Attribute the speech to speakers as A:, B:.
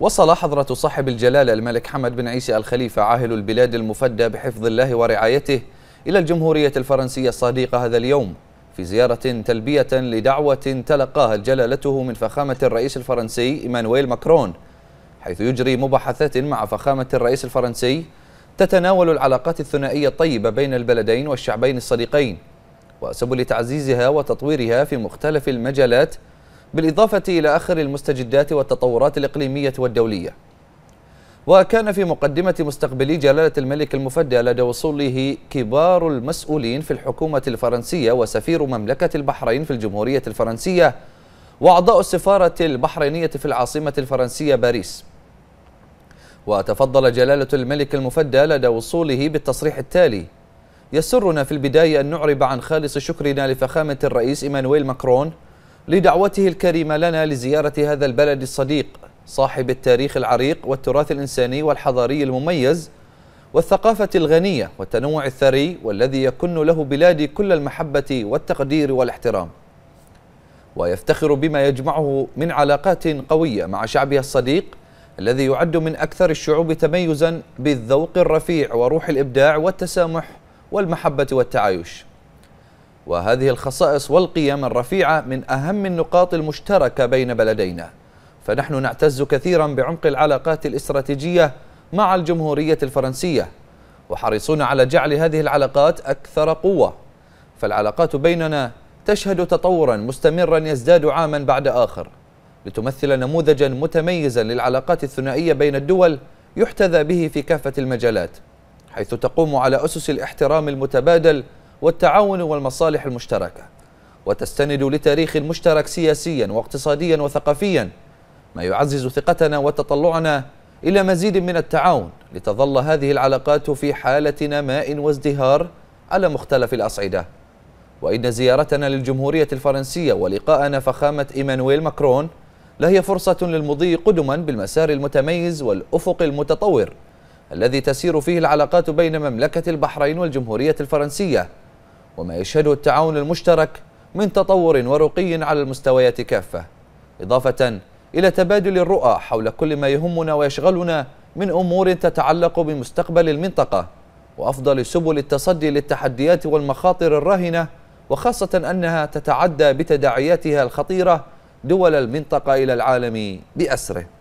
A: وصل حضرة صاحب الجلالة الملك حمد بن عيسى الخليفة عاهل البلاد المفدى بحفظ الله ورعايته إلى الجمهورية الفرنسية الصديقة هذا اليوم في زيارة تلبية لدعوة تلقاها جلالته من فخامة الرئيس الفرنسي إيمانويل ماكرون حيث يجري مباحثات مع فخامة الرئيس الفرنسي تتناول العلاقات الثنائية الطيبة بين البلدين والشعبين الصديقين وسبل تعزيزها وتطويرها في مختلف المجالات بالإضافة إلى آخر المستجدات والتطورات الإقليمية والدولية وكان في مقدمة مستقبلي جلالة الملك المفدى لدى وصوله كبار المسؤولين في الحكومة الفرنسية وسفير مملكة البحرين في الجمهورية الفرنسية وأعضاء السفارة البحرينية في العاصمة الفرنسية باريس وتفضل جلالة الملك المفدى لدى وصوله بالتصريح التالي يسرنا في البداية أن نعرب عن خالص شكرنا لفخامة الرئيس إيمانويل ماكرون لدعوته الكريمة لنا لزيارة هذا البلد الصديق صاحب التاريخ العريق والتراث الإنساني والحضاري المميز والثقافة الغنية والتنوع الثري والذي يكن له بلادي كل المحبة والتقدير والاحترام ويفتخر بما يجمعه من علاقات قوية مع شعبها الصديق الذي يعد من أكثر الشعوب تميزا بالذوق الرفيع وروح الإبداع والتسامح والمحبة والتعايش وهذه الخصائص والقيم الرفيعة من أهم النقاط المشتركة بين بلدينا فنحن نعتز كثيرا بعمق العلاقات الاستراتيجية مع الجمهورية الفرنسية وحريصون على جعل هذه العلاقات أكثر قوة فالعلاقات بيننا تشهد تطورا مستمرا يزداد عاما بعد آخر لتمثل نموذجا متميزا للعلاقات الثنائية بين الدول يحتذى به في كافة المجالات حيث تقوم على أسس الاحترام المتبادل والتعاون والمصالح المشتركة وتستند لتاريخ مشترك سياسيا واقتصاديا وثقافيا ما يعزز ثقتنا وتطلعنا إلى مزيد من التعاون لتظل هذه العلاقات في حالة نماء وازدهار على مختلف الأصعدة وإن زيارتنا للجمهورية الفرنسية ولقاءنا فخامة إيمانويل ماكرون لهي فرصة للمضي قدما بالمسار المتميز والأفق المتطور الذي تسير فيه العلاقات بين مملكة البحرين والجمهورية الفرنسية وما يشهده التعاون المشترك من تطور ورقي على المستويات كافة إضافة إلى تبادل الرؤى حول كل ما يهمنا ويشغلنا من أمور تتعلق بمستقبل المنطقة وأفضل سبل التصدي للتحديات والمخاطر الراهنة وخاصة أنها تتعدى بتداعياتها الخطيرة دول المنطقة إلى العالم بأسره